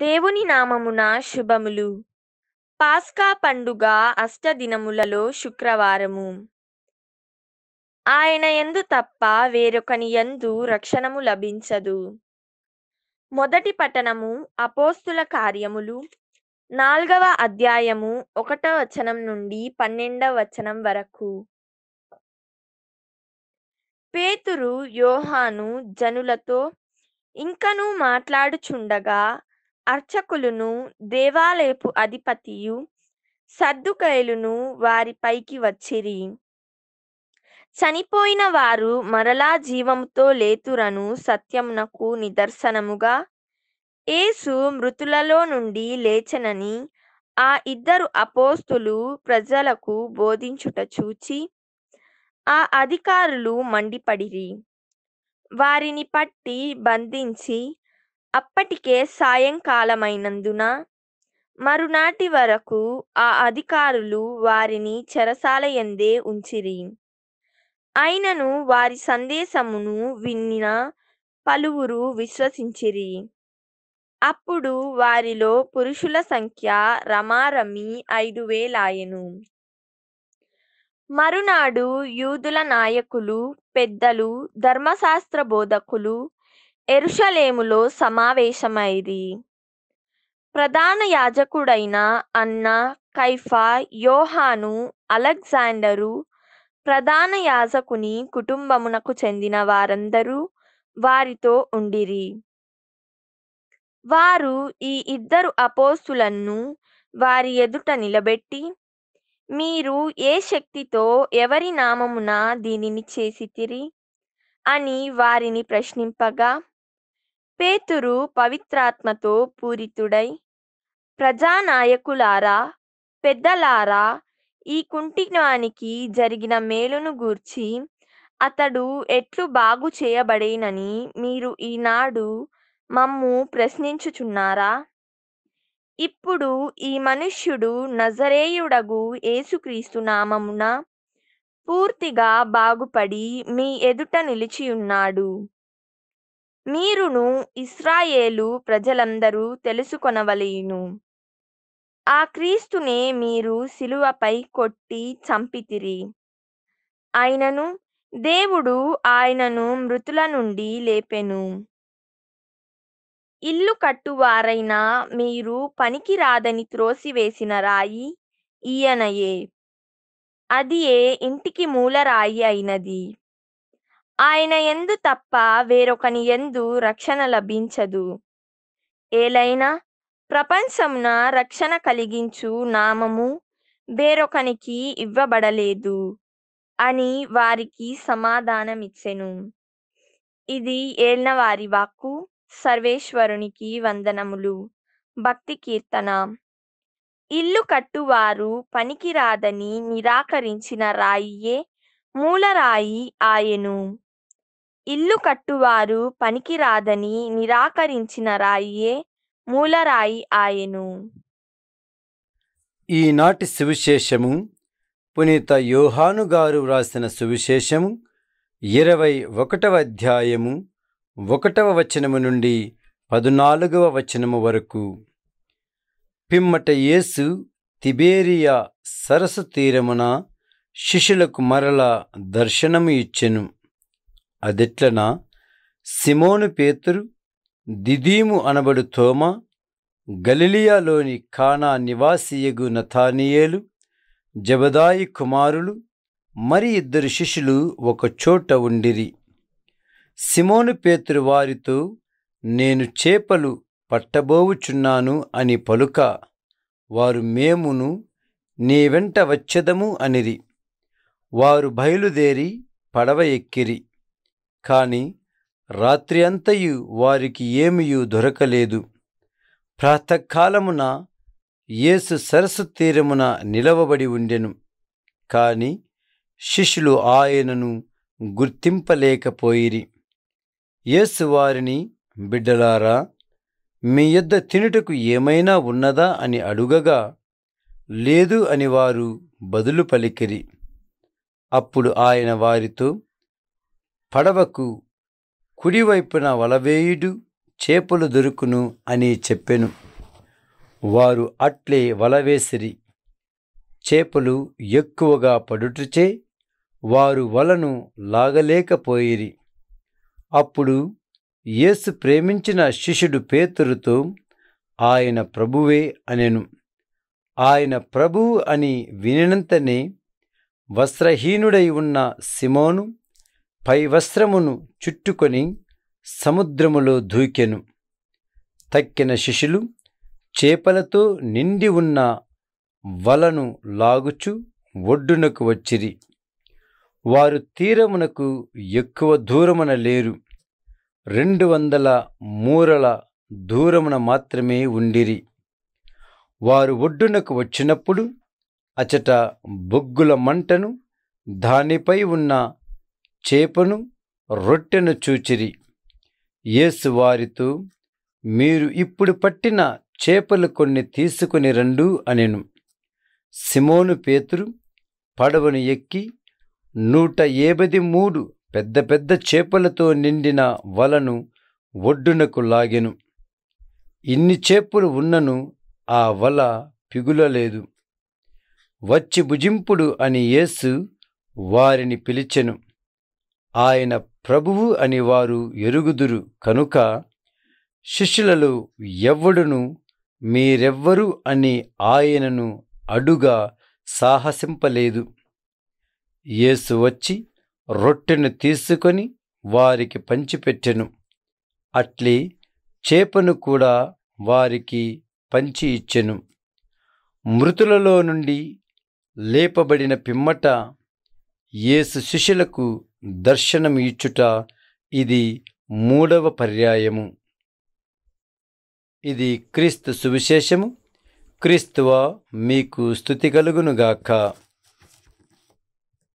దేవుని నామమున శుభములు పాస్కా పండుగ అష్టదినములలో శుక్రవారము ఆయన ఎందు తప్ప వేరొకని ఎందు రక్షణము లభించదు మొదటి పట్టణము అపోస్తుల కార్యములు నాల్గవ అధ్యాయము ఒకటో వచనం నుండి పన్నెండవ వచనం వరకు పేతురు యోహాను జనులతో ఇంకనూ మాట్లాడుచుండగా అర్చకులను దేవాలయపు అధిపతియు సర్దుకైలును వారి పైకి వచ్చిరి చనిపోయిన వారు మరలా జీవముతో లేతురను సత్యమునకు నిదర్శనముగా ఏసు మృతులలో నుండి లేచనని ఆ ఇద్దరు అపోస్తులు ప్రజలకు బోధించుట చూచి ఆ అధికారులు మండిపడిరి వారిని పట్టి బంధించి అప్పటికే సాయంకాలమైనందున మరునాటి వరకు ఆ అధికారులు వారిని చెరసాల ఎందే ఉంచిరి అయినను వారి సందేశమును విన్న పలువురు విశ్వసించిరి అప్పుడు వారిలో పురుషుల సంఖ్య రమారమి ఐదు వేలాయను మరునాడు యూదుల నాయకులు పెద్దలు ధర్మశాస్త్ర బోధకులు ఎరుషలేములో సమావేశమైరి ప్రధాన యాజకుడైన అన్న కైఫా యోహాను అలెగ్జాండరు ప్రధాన యాజకుని కుటుంబమునకు చెందిన వారందరూ వారితో ఉండిరి వారు ఈ ఇద్దరు అపోస్తులను వారి ఎదుట నిలబెట్టి మీరు ఏ శక్తితో ఎవరి నామమున దీనిని చేసితిరి అని వారిని ప్రశ్నింపగా పేతురు పవిత్రాత్మతో పూరితుడై ప్రజానాయకులారా పెద్దలారా ఈ కుంటినానికి జరిగిన మేలును గూర్చి అతడు ఎట్లు బాగు చేయబడేనని మీరు ఈనాడు మమ్ము ప్రశ్నించుచున్నారా ఇప్పుడు ఈ మనుష్యుడు నజరేయుడగు ఏసుక్రీస్తు నామమున పూర్తిగా బాగుపడి మీ ఎదుట నిలిచియున్నాడు మీరును ఇస్రాయేలు ప్రజలందరూ తెలుసుకొనవలేను ఆ క్రీస్తునే మీరు శిలువపై కొట్టి చంపితిరి ఆయనను దేవుడు ఆయనను మృతుల నుండి లేపెను ఇల్లు కట్టువారైన మీరు పనికిరాదని త్రోసివేసిన రాయి ఈయనయే అది ఏ ఇంటికి మూలరాయి అయినది ఆయన ఎందు తప్ప వేరొకని ఎందు రక్షణ లభించదు ఏలైనా ప్రపంచమున రక్షణ కలిగించు నామము వేరొకనికి ఇవ్వబడలేదు అని వారికి సమాధానమిచ్చెను ఇది ఏలిన వాక్కు సర్వేశ్వరునికి వందనములు భక్తి కీర్తన ఇల్లు కట్టువారు పనికిరాదని నిరాకరించిన రాయియే మూలరాయి ఆయను ఇల్లు కట్టువారు పనికిరాదని నిరాకరించిన రాయియే మూలరాయి ఆయను ఈనాటి సువిశేషము పునీత యోహానుగారు వ్రాసిన సువిశేషము ఇరవై ఒకటవ అధ్యాయము ఒకటవ వచనము నుండి పదునాలుగవ వచనము వరకు పిమ్మట యేసు తిబేరియా సరస్సు తీరమున శిష్యులకు మరల దర్శనము ఇచ్చెను అదెట్లనా సిమోను పేతురు దిదీము అనబడు తోమ గలిలియాలోని ఖానా నివాసియగు నథానియేలు జబదాయి కుమారులు మరి ఇద్దరు శిష్యులు ఒకచోట ఉండిరి సిమోను పేతురు వారితో నేను చేపలు పట్టబోవుచున్నాను అని పలుక వారు మేమును నీ వెంట వచ్చెదము అనిరి వారు బయలుదేరి పడవ ఎక్కిరి కాని రాత్రి అంతయు వారికి ఏమియూ దొరకలేదు ప్రాతకాలమున యేసు సరస్సు తీరమున నిలవబడి ఉండెను కాని శిష్యులు ఆయనను గుర్తింపలేకపోయిరి యేసు వారిని బిడ్డలారా మీ యొద్ద తినుటకు ఏమైనా ఉన్నదా అని అడుగగా లేదు అని వారు బదులు పలికిరి అప్పుడు ఆయన వారితో పడవకు కుడివైపున వలవేయుడు చేపలు దొరుకును అని చెప్పెను వారు అట్లే వలవేసిరి చేపలు ఎక్కువగా పడుటచే వారు వలను లాగలేకపోయిరి అప్పుడు యేసు ప్రేమించిన శిష్యుడు పేతురుతో ఆయన ప్రభువే అనెను ఆయన ప్రభువు అని వినినంతనే వస్త్రహీనుడై ఉన్న సిమోను పై వస్త్రమును చుట్టుకొని సముద్రములో దూకెను తక్కిన శిశులు చేపలతో నిండి ఉన్న వలను లాగుచు ఒడ్డునకు వచ్చిరి వారు తీరమునకు ఎక్కువ దూరమున లేరు రెండు వందల మూరల దూరమున మాత్రమే ఉండిరి వారు ఒడ్డునకు వచ్చినప్పుడు అచట బొగ్గుల మంటను దానిపై ఉన్న చేపను రొట్టెను చూచిరి యేసు వారితో మీరు ఇప్పుడు పట్టిన చేపలు కొన్ని తీసుకుని రండు అనెను సిమోను పేతురు పడవను ఎక్కి నూట ఏబది మూడు పెద్ద పెద్ద చేపలతో నిండిన వలను ఒడ్డునకు లాగెను ఇన్ని చేపలు ఉన్నను ఆ వల పిగులలేదు వచ్చి భుజింపుడు అని యేసు వారిని పిలిచెను ఆయన ప్రభువు అని వారు ఎరుగుదురు కనుక శిష్యులలో ఎవ్వడును మీరెవ్వరు అని ఆయనను అడుగా సాహసింపలేదు యేసు వచ్చి రొట్టెను తీసుకొని వారికి పంచిపెట్టెను అట్లే చేపను కూడా వారికి పంచి ఇచ్చెను మృతులలో నుండి లేపబడిన పిమ్మట యేసు శిష్యులకు దర్శనం ఇచ్చుట ఇది మూడవ పర్యాయము ఇది క్రీస్తు సువిశేషము క్రీస్తువ మీకు స్థుతి కలుగునుగాక